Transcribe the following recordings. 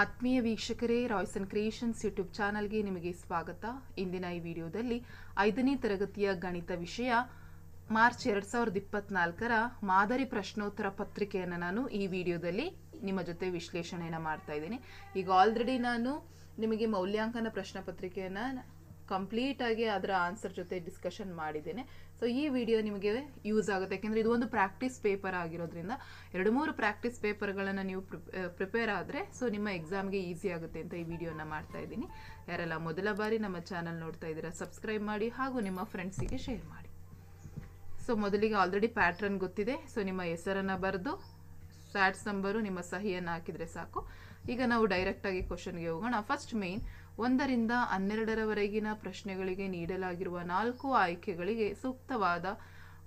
ಆತ್ಮೀಯ ವೀಕ್ಷಕರೇ Royce and creations YouTube ಚಾನಲ್ಗೆ ನಿಮಗೆ ಸ್ವಾಗತ ಇಂದಿನ ಈ ವಿಡಿಯೋದಲ್ಲಿ ಐದನೇ ತರಗತಿಯ ಗಣಿತ ವಿಷಯ ಮಾರ್ಚ್ ಎರಡು ಸಾವಿರದ ಇಪ್ಪತ್ನಾಲ್ಕರ ಮಾದರಿ ಪ್ರಶ್ನೋತ್ತರ ಪತ್ರಿಕೆಯನ್ನು ನಾನು ಈ ವಿಡಿಯೋದಲ್ಲಿ ನಿಮ್ಮ ಜೊತೆ ವಿಶ್ಲೇಷಣೆಯನ್ನು ಮಾಡ್ತಾ ಇದ್ದೀನಿ ಈಗ ಆಲ್ರೆಡಿ ನಾನು ನಿಮಗೆ ಮೌಲ್ಯಾಂಕನ ಪ್ರಶ್ನೆ ಪತ್ರಿಕೆಯನ್ನು ಕಂಪ್ಲೀಟಾಗಿ ಅದರ ಆನ್ಸರ್ ಜೊತೆ ಡಿಸ್ಕಷನ್ ಮಾಡಿದ್ದೇನೆ ಸೊ ಈ ವಿಡಿಯೋ ನಿಮಗೆ ಯೂಸ್ ಆಗುತ್ತೆ ಯಾಕೆಂದರೆ ಇದು ಒಂದು ಪ್ರಾಕ್ಟೀಸ್ ಪೇಪರ್ ಆಗಿರೋದ್ರಿಂದ ಎರಡು ಮೂರು ಪ್ರಾಕ್ಟೀಸ್ ಪೇಪರ್ಗಳನ್ನು ನೀವು ಪ್ರಿಪೇರ್ ಆದರೆ ಸೊ ನಿಮ್ಮ ಎಕ್ಸಾಮ್ಗೆ ಈಸಿ ಆಗುತ್ತೆ ಅಂತ ಈ ವಿಡಿಯೋನ ಮಾಡ್ತಾ ಇದ್ದೀನಿ ಯಾರೆಲ್ಲ ಮೊದಲ ಬಾರಿ ನಮ್ಮ ಚಾನಲ್ ನೋಡ್ತಾ ಇದ್ದೀರಾ ಸಬ್ಸ್ಕ್ರೈಬ್ ಮಾಡಿ ಹಾಗೂ ನಿಮ್ಮ ಫ್ರೆಂಡ್ಸಿಗೆ ಶೇರ್ ಮಾಡಿ ಸೊ ಮೊದಲಿಗೆ ಆಲ್ರೆಡಿ ಪ್ಯಾಟ್ರನ್ ಗೊತ್ತಿದೆ ಸೊ ನಿಮ್ಮ ಹೆಸರನ್ನು ಬರೆದು ಸ್ಯಾಟ್ಸ್ ನಂಬರು ನಿಮ್ಮ ಸಹಿಯನ್ನು ಹಾಕಿದರೆ ಸಾಕು ಈಗ ನಾವು ಡೈರೆಕ್ಟಾಗಿ ಕ್ವಶನ್ಗೆ ಹೋಗೋಣ ಫಸ್ಟ್ ಮೇನ್ ಒಂದರಿಂದ ಹನ್ನೆರಡರವರೆಗಿನ ಪ್ರಶ್ನೆಗಳಿಗೆ ನೀಡಲಾಗಿರುವ ನಾಲ್ಕು ಆಯ್ಕೆಗಳಿಗೆ ಸೂಕ್ತವಾದ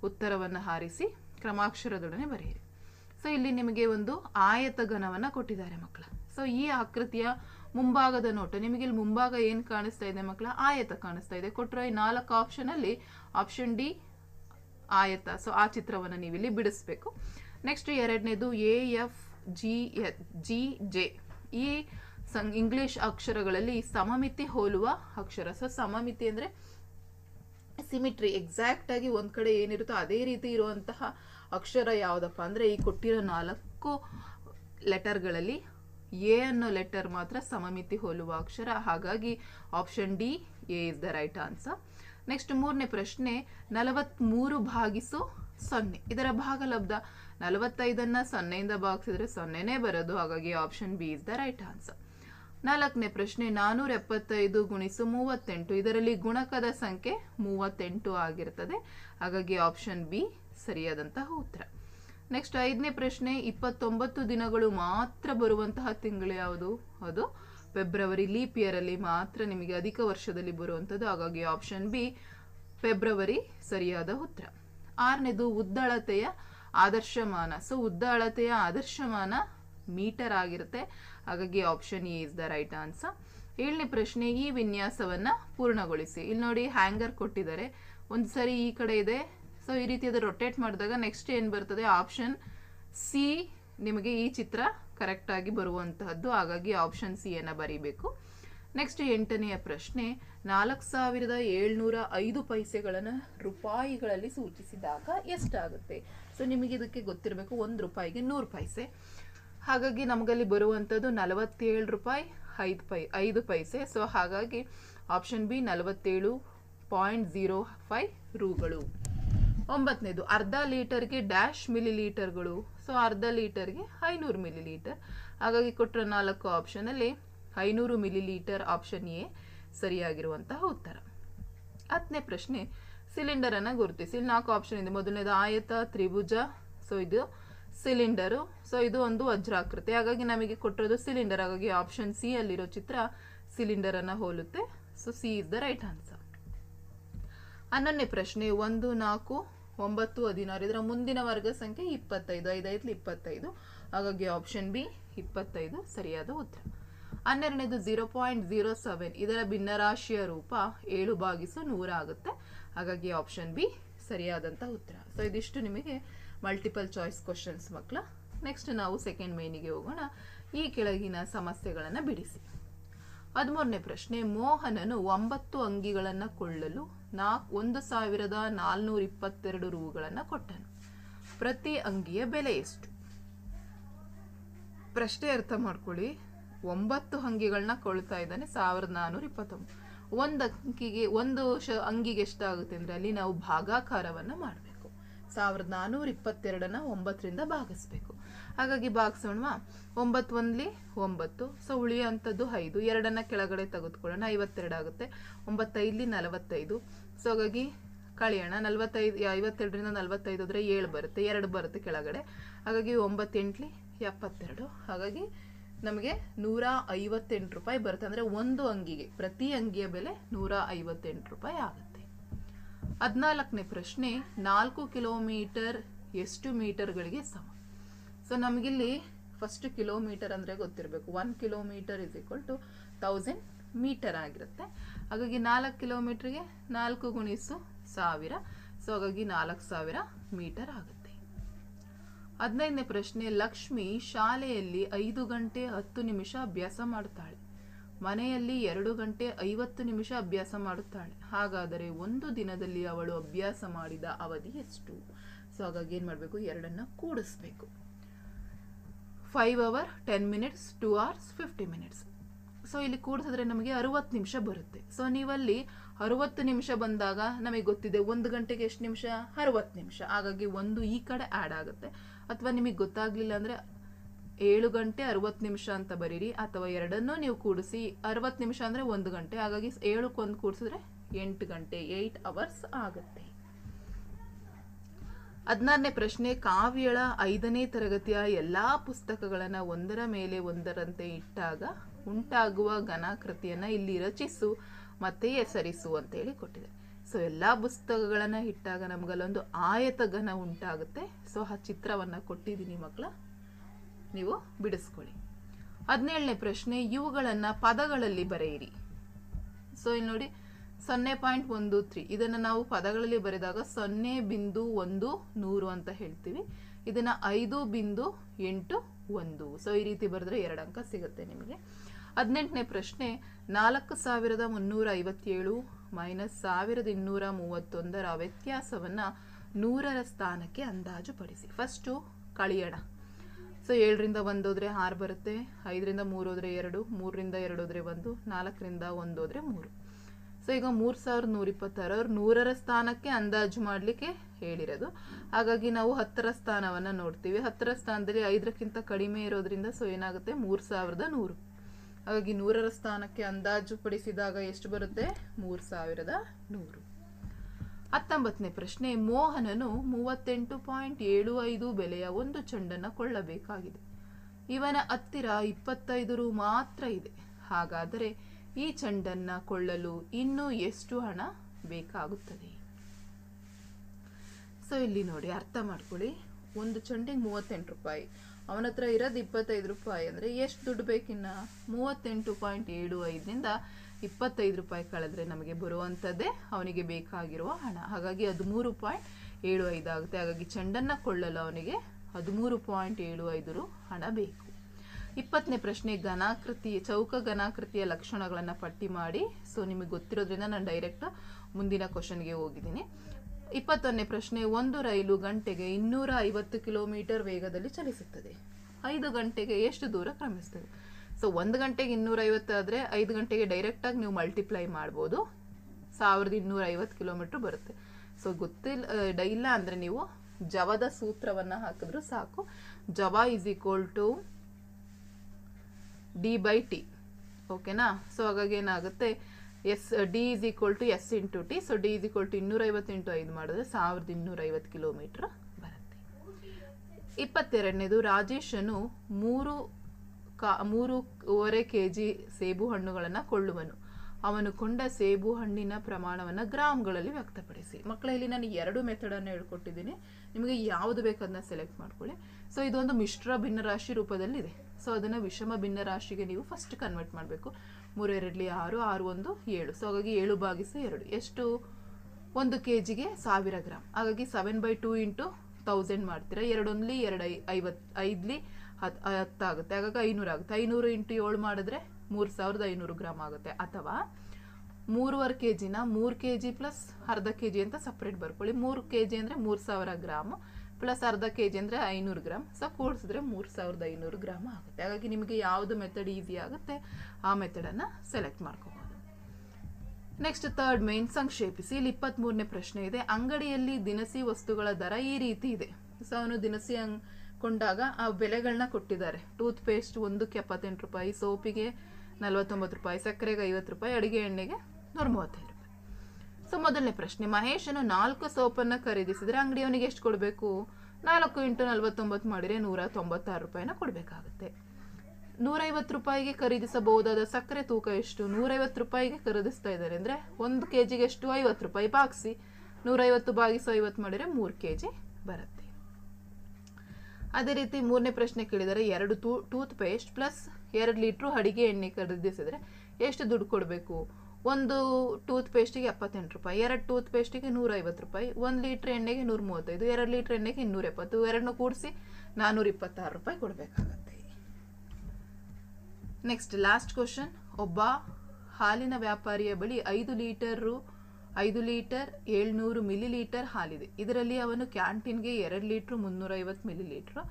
ಉತ್ತರವನ್ನು ಹಾರಿಸಿ ಕ್ರಮಾಕ್ಷರದೊಡನೆ ಬರೆಯಿರಿ ಸೊ ಇಲ್ಲಿ ನಿಮಗೆ ಒಂದು ಘನವನ್ನು ಕೊಟ್ಟಿದ್ದಾರೆ ಮಕ್ಕಳ ಸೊ ಈ ಆಕೃತಿಯ ಮುಂಭಾಗದ ನೋಟ ನಿಮಗೆ ಇಲ್ಲಿ ಮುಂಭಾಗ ಏನು ಕಾಣಿಸ್ತಾ ಇದೆ ಮಕ್ಕಳ ಆಯತ ಕಾಣಿಸ್ತಾ ಇದೆ ಕೊಟ್ಟರೆ ಈ ನಾಲ್ಕು ಅಲ್ಲಿ ಆಪ್ಷನ್ ಡಿ ಆಯತ ಸೊ ಆ ಚಿತ್ರವನ್ನು ನೀವು ಇಲ್ಲಿ ಬಿಡಿಸ್ಬೇಕು ನೆಕ್ಸ್ಟ್ ಎರಡನೇದು A F G G J ಈ ಸಂ ಇಂಗ್ಲಿಷ್ ಅಕ್ಷರಗಳಲ್ಲಿ ಸಮಮಿತಿ ಹೋಲುವ ಅಕ್ಷರ ಸೊ ಸಮಮಿತಿ ಅಂದರೆ ಸಿಮಿಟ್ರಿ ಎಕ್ಸಾಕ್ಟ್ ಆಗಿ ಒಂದು ಕಡೆ ಏನಿರುತ್ತೋ ಅದೇ ರೀತಿ ಇರುವಂತಹ ಅಕ್ಷರ ಯಾವುದಪ್ಪ ಅಂದರೆ ಈ ಕೊಟ್ಟಿರೋ ನಾಲ್ಕು ಲೆಟರ್ಗಳಲ್ಲಿ ಎ ಅನ್ನೋ ಲೆಟರ್ ಮಾತ್ರ ಸಮಮಿತಿ ಹೋಲುವ ಅಕ್ಷರ ಹಾಗಾಗಿ option D A is the right answer next ಮೂರನೇ ಪ್ರಶ್ನೆ ನಲವತ್ತ್ಮೂರು ಭಾಗಿಸು ಸೊನ್ನೆ ಇದರ ಭಾಗಲಬ್ಧ ನಲವತ್ತೈದನ್ನು ಸೊನ್ನೆಯಿಂದ ಭಾಗಿಸಿದ್ರೆ ಸೊನ್ನೆನೇ ಬರೋದು ಹಾಗಾಗಿ option B is the right answer ನಾಲ್ಕನೇ ಪ್ರಶ್ನೆ ನಾನೂರ ಎಪ್ಪತ್ತೈದು ಗುಣಿಸು ಮೂವತ್ತೆಂಟು ಇದರಲ್ಲಿ ಗುಣಕದ ಸಂಖ್ಯೆ ಮೂವತ್ತೆಂಟು ಆಗಿರ್ತದೆ ಹಾಗಾಗಿ ಆಪ್ಷನ್ ಬಿ ಸರಿಯಾದಂತಹ ಉತ್ತರ ನೆಕ್ಸ್ಟ್ ಐದನೇ ಪ್ರಶ್ನೆ ಇಪ್ಪತ್ತೊಂಬತ್ತು ದಿನಗಳು ಮಾತ್ರ ಬರುವಂತಹ ತಿಂಗಳು ಯಾವುದು ಅದು ಫೆಬ್ರವರಿ ಲೀಪ್ ಅಲ್ಲಿ ಮಾತ್ರ ನಿಮಗೆ ಅಧಿಕ ವರ್ಷದಲ್ಲಿ ಬರುವಂಥದ್ದು ಹಾಗಾಗಿ ಆಪ್ಷನ್ ಬಿ ಫೆಬ್ರವರಿ ಸರಿಯಾದ ಉತ್ತರ ಆರನೇದು ಉದ್ದಳತೆಯ ಆದರ್ಶಮಾನ ಸೊ ಉದ್ದಳತೆಯ ಆದರ್ಶಮಾನ ಮೀಟರ್ ಆಗಿರುತ್ತೆ ಹಾಗಾಗಿ option A is the right answer ಏಳನೇ ಪ್ರಶ್ನೆ ಈ ವಿನ್ಯಾಸವನ್ನು ಪೂರ್ಣಗೊಳಿಸಿ ಇಲ್ಲಿ ನೋಡಿ ಹ್ಯಾಂಗರ್ ಕೊಟ್ಟಿದ್ದಾರೆ ಒಂದು ಸರಿ ಈ ಕಡೆ ಇದೆ ಸೊ ಈ ರೀತಿ ಅದು ರೊಟೇಟ್ ಮಾಡಿದಾಗ ನೆಕ್ಸ್ಟ್ ಏನು ಬರ್ತದೆ ಆಪ್ಷನ್ ಸಿ ನಿಮಗೆ ಈ ಚಿತ್ರ ಕರೆಕ್ಟಾಗಿ ಬರುವಂತಹದ್ದು ಹಾಗಾಗಿ ಆಪ್ಷನ್ ಸಿ ಅನ್ನು ಬರೀಬೇಕು ನೆಕ್ಸ್ಟ್ ಎಂಟನೆಯ ಪ್ರಶ್ನೆ ನಾಲ್ಕು ಸಾವಿರದ ಏಳ್ನೂರ ಐದು ಪೈಸೆಗಳನ್ನು ರೂಪಾಯಿಗಳಲ್ಲಿ ಸೂಚಿಸಿದಾಗ ಎಷ್ಟಾಗುತ್ತೆ ಸೊ ನಿಮಗೆ ಇದಕ್ಕೆ ಗೊತ್ತಿರಬೇಕು ಒಂದು ರೂಪಾಯಿಗೆ ನೂರು ಪೈಸೆ ಹಾಗಾಗಿ ನಮಗಲ್ಲಿ ಬರುವಂಥದ್ದು ನಲವತ್ತೇಳು ರೂಪಾಯಿ ಐದು ಪೈ ಐದು ಪೈಸೆ ಸೊ ಹಾಗಾಗಿ ಆಪ್ಷನ್ ಬಿ ನಲವತ್ತೇಳು ಪಾಯಿಂಟ್ ಜೀರೋ ಫೈವ್ ರೂಗಳು ಒಂಬತ್ತನೇದು ಅರ್ಧ ಲೀಟರ್ಗೆ ಡ್ಯಾಶ್ ಮಿಲಿ ಲೀಟರ್ಗಳು ಸೊ ಅರ್ಧ ಲೀಟರ್ಗೆ ಐನೂರು ಮಿಲಿ ಲೀಟರ್ ಹಾಗಾಗಿ ಕೊಟ್ಟರೆ ನಾಲ್ಕು ಆಪ್ಷನಲ್ಲಿ ಐನೂರು ಮಿಲಿ ಲೀಟರ್ ಆಪ್ಷನ್ ಎ ಸರಿಯಾಗಿರುವಂತಹ ಉತ್ತರ ಹತ್ತನೇ ಪ್ರಶ್ನೆ ಸಿಲಿಂಡರನ್ನು ಗುರುತಿಸಿ ಇಲ್ಲಿ ನಾಲ್ಕು ಆಪ್ಷನ್ ಇದೆ ಮೊದಲನೇದು ಆಯತ ತ್ರಿಭುಜ ಸೊ ಇದು ಸಿಲಿಂಡರು ಸೊ ಇದು ಒಂದು ವಜ್ರಾಕೃತಿ ಹಾಗಾಗಿ ನಮಗೆ ಕೊಟ್ಟಿರೋದು ಸಿಲಿಂಡರ್ ಹಾಗಾಗಿ ಆಪ್ಷನ್ ಸಿ ಅಲ್ಲಿರೋ ಚಿತ್ರ ಸಿಲಿಂಡರನ್ನು ಹೋಲುತ್ತೆ so C is the right answer ಹನ್ನೊಂದನೇ ಪ್ರಶ್ನೆ ಒಂದು ನಾಲ್ಕು ಒಂಬತ್ತು ಹದಿನಾರು ಇದರ ಮುಂದಿನ ವರ್ಗ ಸಂಖ್ಯೆ ಇಪ್ಪತ್ತೈದು ಐದೈದು ಇಪ್ಪತ್ತೈದು ಹಾಗಾಗಿ ಆಪ್ಷನ್ ಬಿ ಇಪ್ಪತ್ತೈದು ಸರಿಯಾದ ಉತ್ತರ ಹನ್ನೆರಡನೇದು ಝೀರೋ ಪಾಯಿಂಟ್ ಜೀರೋ ಸೆವೆನ್ ಇದರ ಭಿನ್ನರಾಶಿಯ ರೂಪ ಏಳು ಭಾಗಿಸು ನೂರ ಆಗುತ್ತೆ ಹಾಗಾಗಿ ಆಪ್ಷನ್ ಬಿ ಸರಿಯಾದಂಥ ಉತ್ತರ ಸೊ ಇದಿಷ್ಟು ನಿಮಗೆ ಮಲ್ಟಿಪಲ್ ಚಾಯ್ಸ್ ಕ್ವಶನ್ಸ್ ಮಕ್ಕಳ ನೆಕ್ಸ್ಟ್ ನಾವು ಸೆಕೆಂಡ್ ಮೇನಿಗೆ ಹೋಗೋಣ ಈ ಕೆಳಗಿನ ಸಮಸ್ಯೆಗಳನ್ನು ಬಿಡಿಸಿ ಹದಿಮೂರನೇ ಪ್ರಶ್ನೆ ಮೋಹನನು ಒಂಬತ್ತು ಅಂಗಿಗಳನ್ನು ಕೊಳ್ಳಲು ನಾಲ್ಕು ಒಂದು ಸಾವಿರದ ನಾಲ್ನೂರ ಇಪ್ಪತ್ತೆರಡು ರೂಗಳನ್ನು ಕೊಟ್ಟನು ಪ್ರತಿ ಅಂಗಿಯ ಬೆಲೆ ಎಷ್ಟು ಪ್ರಶ್ನೆ ಅರ್ಥ ಮಾಡ್ಕೊಳ್ಳಿ ಒಂಬತ್ತು ಅಂಗಿಗಳನ್ನ ಕೊಳ್ತಾ ಇದ್ದಾನೆ ಸಾವಿರದ ನಾನ್ನೂರ ಇಪ್ಪತ್ತೊಂಬತ್ತು ಒಂದು ಅಂಕಿಗೆ ಒಂದು ಶ ಅಂಗಿಗೆ ಎಷ್ಟಾಗುತ್ತೆ ಅಂದರೆ ಅಲ್ಲಿ ನಾವು ಭಾಗಾಕಾರವನ್ನು ಮಾಡಬೇಕು ಸಾವಿರದ ನಾನ್ನೂರ ಇಪ್ಪತ್ತೆರಡನ್ನ ಒಂಬತ್ತರಿಂದ ಭಾಗಿಸ್ಬೇಕು ಹಾಗಾಗಿ ಭಾಗಿಸೋಣ ಒಂಬತ್ತು ಒಂದ್ಲಿ ಒಂಬತ್ತು ಸೊ ಉಳಿಯುವಂಥದ್ದು ಐದು ಎರಡನ್ನ ಕೆಳಗಡೆ ತೆಗೆದುಕೊಳ್ಳೋಣ ಐವತ್ತೆರಡು ಆಗುತ್ತೆ ಒಂಬತ್ತೈದಲಿ ನಲವತ್ತೈದು ಸೊ ಹಾಗಾಗಿ ಕಳೆಯೋಣ ನಲವತ್ತೈದು ಐವತ್ತೆರಡರಿಂದ ನಲವತ್ತೈದು ಆದರೆ ಏಳು ಬರುತ್ತೆ ಎರಡು ಬರುತ್ತೆ ಕೆಳಗಡೆ ಹಾಗಾಗಿ ಒಂಬತ್ತೆಂಟ್ಲಿ ಎಪ್ಪತ್ತೆರಡು ಹಾಗಾಗಿ ನಮಗೆ ನೂರ ಐವತ್ತೆಂಟು ರೂಪಾಯಿ ಬರುತ್ತೆ ಅಂದರೆ ಒಂದು ಅಂಗಿಗೆ ಪ್ರತಿ ಅಂಗಿಯ ಬೆಲೆ ನೂರ ಐವತ್ತೆಂಟು ರೂಪಾಯಿ ಆಗುತ್ತೆ ಹದಿನಾಲ್ಕನೇ ಪ್ರಶ್ನೆ ನಾಲ್ಕು ಕಿಲೋಮೀಟರ್ ಎಷ್ಟು ಮೀಟರ್ಗಳಿಗೆ ಸಮ ಸೊ ನಮಗಿಲ್ಲಿ ಫಸ್ಟ್ ಕಿಲೋಮೀಟರ್ ಅಂದರೆ ಗೊತ್ತಿರಬೇಕು one kilometre is equal to thousand metre ಆಗಿರುತ್ತೆ ಹಾಗಾಗಿ ನಾಲ್ಕು ಕಿಲೋಮೀಟ್ರಿಗೆ ನಾಲ್ಕು ಗುಣಿಸು ಸಾವಿರ ಸೊ ಹಾಗಾಗಿ ನಾಲ್ಕು ಸಾವಿರ ಮೀಟರ್ ಆಗುತ್ತೆ ಹದಿನೈದನೇ ಪ್ರಶ್ನೆ ಲಕ್ಷ್ಮಿ ಶಾಲೆಯಲ್ಲಿ ಐದು ಗಂಟೆ ಹತ್ತು ನಿಮಿಷ ಅಭ್ಯಾಸ ಮಾಡ್ತಾಳೆ ಮನೆಯಲ್ಲಿ ಎರಡು ಗಂಟೆ ಐವತ್ತು ನಿಮಿಷ ಅಭ್ಯಾಸ ಮಾಡುತ್ತಾಳೆ ಹಾಗಾದರೆ ಒಂದು ದಿನದಲ್ಲಿ ಅವಳು ಅಭ್ಯಾಸ ಮಾಡಿದ ಅವಧಿ ಎಷ್ಟು ಸೊ ಹಾಗಾಗಿ ಏನು ಮಾಡಬೇಕು ಎರಡನ್ನು ಕೂಡಿಸ್ಬೇಕು five hour ten minutes two hours fifty minutes so ಇಲ್ಲಿ ಕೂಡಿಸಿದ್ರೆ ನಮಗೆ ಅರುವತ್ತು ನಿಮಿಷ ಬರುತ್ತೆ ಸೊ ನೀವಲ್ಲಿ ಅರುವತ್ತು ನಿಮಿಷ ಬಂದಾಗ ನಮಗೆ ಗೊತ್ತಿದೆ ಒಂದು ಗಂಟೆಗೆ ಎಷ್ಟು ನಿಮಿಷ ಅರುವತ್ತು ನಿಮಿಷ ಹಾಗಾಗಿ ಒಂದು ಈ ಕಡೆ ಆ್ಯಡ್ ಆಗುತ್ತೆ ಅಥವಾ ನಿಮಗೆ ಗೊತ್ತಾಗಲಿಲ್ಲ ಅಂದರೆ ಏಳು ಗಂಟೆ ಅರವತ್ತು ನಿಮಿಷ ಅಂತ ಬರೀರಿ ಅಥವಾ ಎರಡನ್ನೂ ನೀವು ಕೂಡಿಸಿ ಅರವತ್ತು ನಿಮಿಷ ಅಂದರೆ ಒಂದು ಗಂಟೆ ಹಾಗಾಗಿ ಏಳಕ್ಕೊಂದು ಒಂದು ಕೂಡಿಸಿದ್ರೆ ಎಂಟು ಗಂಟೆ ಏಯ್ಟ್ ಅವರ್ಸ್ ಆಗುತ್ತೆ ಹದಿನಾರನೇ ಪ್ರಶ್ನೆ ಕಾವ್ಯಳ ಐದನೇ ತರಗತಿಯ ಎಲ್ಲ ಪುಸ್ತಕಗಳನ್ನು ಒಂದರ ಮೇಲೆ ಒಂದರಂತೆ ಇಟ್ಟಾಗ ಉಂಟಾಗುವ ಘನಾಕೃತಿಯನ್ನು ಇಲ್ಲಿ ರಚಿಸು ಮತ್ತೆ ಹೆಸರಿಸು ಅಂತೇಳಿ ಕೊಟ್ಟಿದೆ ಸೊ ಎಲ್ಲ ಪುಸ್ತಕಗಳನ್ನು ಇಟ್ಟಾಗ ನಮಗಲ್ಲೊಂದು ಆಯತ ಘನ ಉಂಟಾಗುತ್ತೆ ಸೊ ಆ ಚಿತ್ರವನ್ನು ಕೊಟ್ಟಿದ್ದೀನಿ ಮಕ್ಕಳ ನೀವು ಬಿಡಿಸ್ಕೊಳ್ಳಿ ಹದಿನೇಳನೇ ಪ್ರಶ್ನೆ ಇವುಗಳನ್ನು ಪದಗಳಲ್ಲಿ ಬರೆಯಿರಿ ಸೊ ಇಲ್ಲಿ ನೋಡಿ ಸೊನ್ನೆ ಪಾಯಿಂಟ್ ಒಂದು ತ್ರೀ ಇದನ್ನು ನಾವು ಪದಗಳಲ್ಲಿ ಬರೆದಾಗ ಸೊನ್ನೆ ಬಿಂದು ಒಂದು ನೂರು ಅಂತ ಹೇಳ್ತೀವಿ ಇದನ್ನು ಐದು ಬಿಂದು ಎಂಟು ಒಂದು ಸೊ ಈ ರೀತಿ ಬರೆದ್ರೆ ಎರಡು ಅಂಕ ಸಿಗುತ್ತೆ ನಿಮಗೆ ಹದಿನೆಂಟನೇ ಪ್ರಶ್ನೆ ನಾಲ್ಕು ಸಾವಿರದ ಮುನ್ನೂರ ಐವತ್ತೇಳು ಮೈನಸ್ ಸಾವಿರದ ಇನ್ನೂರ ಮೂವತ್ತೊಂದರ ವ್ಯತ್ಯಾಸವನ್ನು ನೂರರ ಸ್ಥಾನಕ್ಕೆ ಅಂದಾಜು ಪಡಿಸಿ ಫಸ್ಟು ಕಳಿಯೋಣ ಸೊ ಏಳರಿಂದ ಒಂದು ಹೋದರೆ ಆರು ಬರುತ್ತೆ ಐದರಿಂದ ಮೂರು ಹೋದರೆ ಎರಡು ಮೂರರಿಂದ ಎರಡು ಹೋದರೆ ಒಂದು ನಾಲ್ಕರಿಂದ ಒಂದು ಹೋದರೆ ಮೂರು ಸೊ ಈಗ ಮೂರು ಸಾವಿರದ ನೂರಿಪ್ಪತ್ತಾರು ಅವ್ರು ನೂರರ ಸ್ಥಾನಕ್ಕೆ ಅಂದಾಜು ಮಾಡಲಿಕ್ಕೆ ಹೇಳಿರೋದು ಹಾಗಾಗಿ ನಾವು ಹತ್ತರ ಸ್ಥಾನವನ್ನು ನೋಡ್ತೀವಿ ಹತ್ತರ ಸ್ಥಾನದಲ್ಲಿ ಐದರಕ್ಕಿಂತ ಕಡಿಮೆ ಇರೋದ್ರಿಂದ ಸೊ ಏನಾಗುತ್ತೆ ಮೂರು ಸಾವಿರದ ನೂರು ಹಾಗಾಗಿ ನೂರರ ಸ್ಥಾನಕ್ಕೆ ಅಂದಾಜು ಪಡಿಸಿದಾಗ ಎಷ್ಟು ಬರುತ್ತೆ ಮೂರು ಸಾವಿರದ ನೂರು ಹತ್ತೊಂಬತ್ತನೇ ಪ್ರಶ್ನೆ ಮೋಹನನು ಮೂವತ್ತೆಂಟು ಪಾಯಿಂಟ್ ಏಳು ಐದು ಬೆಲೆಯ ಒಂದು ಚೆಂಡನ್ನು ಕೊಳ್ಳಬೇಕಾಗಿದೆ ಇವನ ಹತ್ತಿರ ಇಪ್ಪತ್ತೈದು ರು ಮಾತ್ರ ಇದೆ ಹಾಗಾದರೆ ಈ ಚೆಂಡನ್ನು ಕೊಳ್ಳಲು ಇನ್ನೂ ಎಷ್ಟು ಹಣ ಬೇಕಾಗುತ್ತದೆ ಸೊ ಇಲ್ಲಿ ನೋಡಿ ಅರ್ಥ ಮಾಡ್ಕೊಳ್ಳಿ ಒಂದು ಚೆಂಡಿಗೆ ಮೂವತ್ತೆಂಟು ರೂಪಾಯಿ ಅವನ ಹತ್ರ ಇರೋದು ಇಪ್ಪತ್ತೈದು ರೂಪಾಯಿ ಅಂದರೆ ಎಷ್ಟು ದುಡ್ಡು ಬೇಕಿನ್ನ ಮೂವತ್ತೆಂಟು ಪಾಯಿಂಟ್ ಏಳು ಐದರಿಂದ ಇಪ್ಪತ್ತೈದು ರೂಪಾಯಿ ಕಳೆದ್ರೆ ನಮಗೆ ಬರುವಂಥದ್ದೇ ಅವನಿಗೆ ಬೇಕಾಗಿರುವ ಹಣ ಹಾಗಾಗಿ ಹದಿಮೂರು ಪಾಯಿಂಟ್ ಏಳು ಐದು ಆಗುತ್ತೆ ಹಾಗಾಗಿ ಚೆಂಡನ್ನು ಕೊಳ್ಳಲು ಅವನಿಗೆ ಹದಿಮೂರು ಪಾಯಿಂಟ್ ಏಳು ಐದು ರು ಹಣ ಬೇಕು ಇಪ್ಪತ್ತನೇ ಪ್ರಶ್ನೆ ಘನಾಕೃತಿ ಚೌಕ ಘನಾಕೃತಿಯ ಲಕ್ಷಣಗಳನ್ನು ಪಟ್ಟಿ ಮಾಡಿ ಸೊ ನಿಮಗೆ ಗೊತ್ತಿರೋದ್ರಿಂದ ನಾನು ಡೈರೆಕ್ಟ್ ಮುಂದಿನ ಕ್ವಶನ್ಗೆ ಹೋಗಿದ್ದೀನಿ ಇಪ್ಪತ್ತೊಂದನೇ ಪ್ರಶ್ನೆ ಒಂದು ರೈಲು ಗಂಟೆಗೆ ಇನ್ನೂರ ಐವತ್ತು ಕಿಲೋಮೀಟರ್ ವೇಗದಲ್ಲಿ ಚಲಿಸುತ್ತದೆ ಐದು ಗಂಟೆಗೆ ಎಷ್ಟು ದೂರ ಕ್ರಮಿಸ್ತದೆ ಸೊ ಒಂದು ಗಂಟೆಗೆ ಇನ್ನೂರೈವತ್ತು ಆದರೆ ಐದು ಗಂಟೆಗೆ ಡೈರೆಕ್ಟಾಗಿ ನೀವು ಮಲ್ಟಿಪ್ಲೈ ಮಾಡ್ಬೋದು ಸಾವಿರದ ಇನ್ನೂರ ಐವತ್ತು ಕಿಲೋಮೀಟ್ರ್ ಬರುತ್ತೆ ಸೊ ಗೊತ್ತಿಲ್ಲ ಇಲ್ಲ ಅಂದರೆ ನೀವು ಜವದ ಸೂತ್ರವನ್ನು ಹಾಕಿದ್ರು ಸಾಕು ಜವ is equal to D by T ಓಕೆನಾ ಸೊ ಹಾಗಾಗಿ ಏನಾಗುತ್ತೆ S D is equal to S into T so D is equal to ಇನ್ನೂರೈವತ್ತು ಇಂಟು ಐದು ಮಾಡಿದ್ರೆ ಸಾವಿರದ ಇನ್ನೂರೈವತ್ತು ಕಿಲೋಮೀಟ್ರ್ ಬರುತ್ತೆ ಇಪ್ಪತ್ತೆರಡನೇದು ರಾಜೇಶನು ಮೂರು ಕಾ ವರೆ ಕೆ ಜಿ ಸೇಬು ಹಣ್ಣುಗಳನ್ನು ಕೊಳ್ಳುವನು ಅವನು ಕೊಂಡ ಸೇಬು ಹಣ್ಣಿನ ಪ್ರಮಾಣವನ್ನು ಗ್ರಾಮ್ಗಳಲ್ಲಿ ವ್ಯಕ್ತಪಡಿಸಿ ಮಕ್ಕಳ ಇಲ್ಲಿ ನಾನು ಎರಡು ಮೆಥಡನ್ನು ಹೇಳ್ಕೊಟ್ಟಿದ್ದೀನಿ ನಿಮಗೆ ಯಾವುದು ಬೇಕು ಅದನ್ನ ಸೆಲೆಕ್ಟ್ ಮಾಡ್ಕೊಳ್ಳಿ ಸೊ ಇದೊಂದು ಮಿಶ್ರ ಭಿನ್ನರಾಶಿ ರೂಪದಲ್ಲಿ ಇದೆ ಸೊ ಅದನ್ನು ವಿಷಮ ಭಿನ್ನರಾಶಿಗೆ ನೀವು ಫಸ್ಟ್ ಕನ್ವರ್ಟ್ ಮಾಡಬೇಕು ಮೂರು ಆರು ಆರು ಒಂದು ಏಳು ಸೊ ಹಾಗಾಗಿ ಏಳು ಭಾಗಿಸಿ ಎರಡು ಎಷ್ಟು ಒಂದು ಕೆ ಜಿಗೆ ಸಾವಿರ ಗ್ರಾಮ್ ಹಾಗಾಗಿ seven by two into thousand ಮಾಡ್ತೀರಾ ಎರಡೊಂದ್ಲಿ ಎರಡು ಐ ಐವತ್ತು ಐದ್ಲಿ ಹತ್ತು ಹತ್ತಾಗುತ್ತೆ ಆಗಾಗ ಐನೂರು ಆಗುತ್ತೆ ಐನೂರು ಇಂಟು ಏಳು ಮಾಡಿದ್ರೆ ಮೂರು ಸಾವಿರದ ಐನೂರು ಗ್ರಾಮ್ ಆಗುತ್ತೆ ಅಥವಾ ಮೂರುವರೆ ಕೆ ಜಿನ ಮೂರು ಕೆ ಜಿ ಪ್ಲಸ್ ಅರ್ಧ ಕೆ ಜಿ ಅಂತ ಸಪ್ರೇಟ್ ಬರ್ಕೊಳ್ಳಿ ಮೂರು ಕೆ ಜಿ ಅಂದರೆ ಮೂರು ಸಾವಿರ ಗ್ರಾಮ್ ಪ್ಲಸ್ ಅರ್ಧ ಕೆ ಜಿ ಅಂದರೆ ಐನೂರು ಗ್ರಾಮ್ ಸೊ ಕೂಡಿಸಿದ್ರೆ ಮೂರು ಸಾವಿರದ ಐನೂರು ಗ್ರಾಮ್ ಆಗುತ್ತೆ ಹಾಗಾಗಿ ನಿಮಗೆ ಯಾವುದು ಮೆಥಡ್ ಈಸಿ ಆಗುತ್ತೆ ಆ ಮೆಥಡನ್ನು ಸೆಲೆಕ್ಟ್ ಮಾಡ್ಕೋಬೋದು ನೆಕ್ಸ್ಟ್ ಥರ್ಡ್ ಮೇನ್ ಸಂಕ್ಷೇಪಿಸಿ ಇಲ್ಲಿ ಇಪ್ಪತ್ತ್ಮೂರನೇ ಪ್ರಶ್ನೆ ಇದೆ ಅಂಗಡಿಯಲ್ಲಿ ದಿನಸಿ ವಸ್ತುಗಳ ದರ ಈ ರೀತಿ ಇದೆ ಸೊ ಅವನು ದಿನಸಿ ಕೊಂಡಾಗ ಆ ಬೆಲೆಗಳನ್ನ ಕೊಟ್ಟಿದ್ದಾರೆ ಟೂತ್ ಪೇಸ್ಟ್ ಒಂದಕ್ಕೆ ಎಪ್ಪತ್ತೆಂಟು ರೂಪಾಯಿ ಸೋಪಿಗೆ ನಲವತ್ತೊಂಬತ್ತು ರೂಪಾಯಿ ಸಕ್ಕರೆಗೆ ಐವತ್ತು ರೂಪಾಯಿ ಅಡುಗೆ ಎಣ್ಣೆಗೆ ನೂರ ಮೂವತ್ತೈದು ರೂಪಾಯಿ ಸೊ ಮೊದಲನೇ ಪ್ರಶ್ನೆ ಮಹೇಶನು ನಾಲ್ಕು ಸೋಪನ್ನು ಖರೀದಿಸಿದರೆ ಅಂಗಡಿಯವನಿಗೆ ಎಷ್ಟು ಕೊಡಬೇಕು ನಾಲ್ಕು ಇಂಟು ನಲವತ್ತೊಂಬತ್ತು ಮಾಡಿದರೆ ನೂರ ತೊಂಬತ್ತಾರು ರೂಪಾಯಿನ ಕೊಡಬೇಕಾಗುತ್ತೆ ನೂರೈವತ್ತು ರೂಪಾಯಿಗೆ ಖರೀದಿಸಬಹುದಾದ ಸಕ್ಕರೆ ತೂಕ ಎಷ್ಟು ನೂರೈವತ್ತು ರೂಪಾಯಿಗೆ ಖರೀದಿಸ್ತಾ ಇದ್ದಾರೆ ಅಂದರೆ ಒಂದು ಕೆ ಜಿಗೆ ಎಷ್ಟು ಐವತ್ತು ರೂಪಾಯಿ ಬಾಗಿಸಿ ನೂರೈವತ್ತು ಬಾಗಿಸೋ ಐವತ್ತು ಮಾಡಿದರೆ ಮೂರು ಕೆ ಜಿ ಬರುತ್ತೆ ಅದೇ ರೀತಿ ಮೂರನೇ ಪ್ರಶ್ನೆ ಕೇಳಿದರೆ ಎರಡು ಟೂ ಟೂತ್ ಪೇಸ್ಟ್ ಪ್ಲಸ್ ಎರಡು ಲೀಟ್ರು ಅಡಿಗೆ ಎಣ್ಣೆ ಖರೀದಿಸಿದರೆ ಎಷ್ಟು ದುಡ್ಡು ಕೊಡಬೇಕು ಒಂದು ಟೂತ್ ಪೇಸ್ಟಿಗೆ ಎಪ್ಪತ್ತೆಂಟು ರೂಪಾಯಿ ಎರಡು ಟೂತ್ ಪೇಸ್ಟಿಗೆ ನೂರೈವತ್ತು ರೂಪಾಯಿ ಒಂದು ಲೀಟ್ರ್ ಎಣ್ಣೆಗೆ ನೂರ ಮೂವತ್ತೈದು ಎರಡು ಲೀಟ್ರ್ ಎಣ್ಣೆಗೆ ಇನ್ನೂರ ಎಪ್ಪತ್ತು ಎರಡನ್ನೂ ಕೂಡಿಸಿ ನಾನ್ನೂರ ಇಪ್ಪತ್ತಾರು ರೂಪಾಯಿ ಕೊಡಬೇಕಾಗತ್ತೆ ನೆಕ್ಸ್ಟ್ ಲಾಸ್ಟ್ ಕ್ವಶನ್ ಒಬ್ಬ ಹಾಲಿನ ವ್ಯಾಪಾರಿಯ ಬಳಿ ಐದು ಲೀಟರು ಐದು ಲೀಟರ್ ಏಳ್ನೂರು ಮಿಲಿ ಲೀಟರ್ ಹಾಲಿದೆ ಇದರಲ್ಲಿ ಅವನು ಕ್ಯಾಂಟೀನ್ಗೆ ಎರಡು ಲೀಟ್ರು ಐವತ್ತು ಮಿಲಿ ಲೀಟ್ರು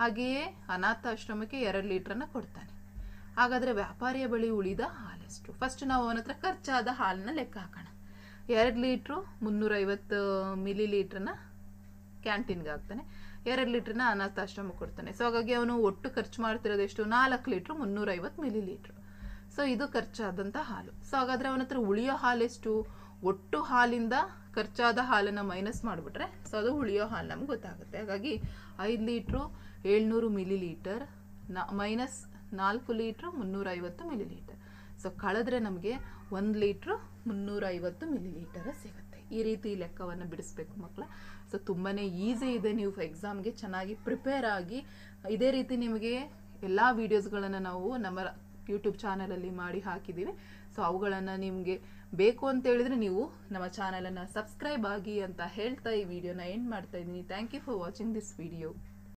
ಹಾಗೆಯೇ ಅನಾಥಾಶ್ರಮಕ್ಕೆ ಎರಡು ಲೀಟ್ರನ್ನ ಕೊಡ್ತಾನೆ ಹಾಗಾದರೆ ವ್ಯಾಪಾರಿಯ ಬಳಿ ಉಳಿದ ಹಾಲೆಷ್ಟು ಫಸ್ಟ್ ನಾವು ಅವನ ಹತ್ರ ಖರ್ಚಾದ ಹಾಲನ್ನ ಲೆಕ್ಕ ಹಾಕೋಣ ಎರಡು ಲೀಟ್ರು ಮುನ್ನೂರೈವತ್ತು ಮಿಲಿ ಲೀಟ್ರನ್ನ ಕ್ಯಾಂಟೀನ್ಗೆ ಹಾಕ್ತಾನೆ ಎರಡು ಲೀಟ್ರನ್ನ ಅನಾಥಾಶ್ರಮ ಕೊಡ್ತಾನೆ ಸೊ ಹಾಗಾಗಿ ಅವನು ಒಟ್ಟು ಖರ್ಚು ಮಾಡ್ತಿರೋದು ಎಷ್ಟು ನಾಲ್ಕು ಲೀಟ್ರು ಮುನ್ನೂರೈವತ್ತು ಮಿಲಿ ಲೀಟ್ರು ಸೊ ಇದು ಖರ್ಚಾದಂಥ ಹಾಲು ಸೊ ಹಾಗಾದರೆ ಅವನ ಹತ್ರ ಉಳಿಯೋ ಹಾಲೆಷ್ಟು ಒಟ್ಟು ಹಾಲಿಂದ ಖರ್ಚಾದ ಹಾಲನ್ನು ಮೈನಸ್ ಮಾಡಿಬಿಟ್ರೆ ಸೊ ಅದು ಉಳಿಯೋ ಹಾಲು ನಮ್ಗೆ ಗೊತ್ತಾಗುತ್ತೆ ಹಾಗಾಗಿ ಐದು ಲೀಟ್ರು ಏಳ್ನೂರು ಮಿಲಿ ಲೀಟರ್ ನ ಮೈನಸ್ ನಾಲ್ಕು ಲೀಟ್ರು ಮುನ್ನೂರೈವತ್ತು ಮಿಲಿ ಲೀಟರ್ ಸೊ ಕಳೆದ್ರೆ ನಮಗೆ ಒಂದು ಲೀಟ್ರು ಮುನ್ನೂರೈವತ್ತು ಮಿಲಿ ಲೀಟರ ಸಿಗುತ್ತೆ ಈ ರೀತಿ ಲೆಕ್ಕವನ್ನು ಬಿಡಿಸ್ಬೇಕು ಮಕ್ಕಳು ಸೊ ತುಂಬಾ ಈಸಿ ಇದೆ ನೀವು ಎಕ್ಸಾಮ್ಗೆ ಚೆನ್ನಾಗಿ ಪ್ರಿಪೇರ್ ಆಗಿ ಇದೇ ರೀತಿ ನಿಮಗೆ ಎಲ್ಲ ವೀಡಿಯೋಸ್ಗಳನ್ನು ನಾವು ನಮ್ಮ ಯೂಟ್ಯೂಬ್ ಚಾನಲಲ್ಲಿ ಮಾಡಿ ಹಾಕಿದ್ದೀವಿ ಸೊ ಅವುಗಳನ್ನು ನಿಮಗೆ ಬೇಕು ಅಂತ ಹೇಳಿದ್ರೆ ನೀವು ನಮ್ಮ ಚಾನಲನ್ನು ಸಬ್ಸ್ಕ್ರೈಬ್ ಆಗಿ ಅಂತ ಹೇಳ್ತಾ ಈ ವಿಡಿಯೋನ ಎಂಡ್ ಮಾಡ್ತಾ ಇದ್ದೀನಿ thank you for watching this video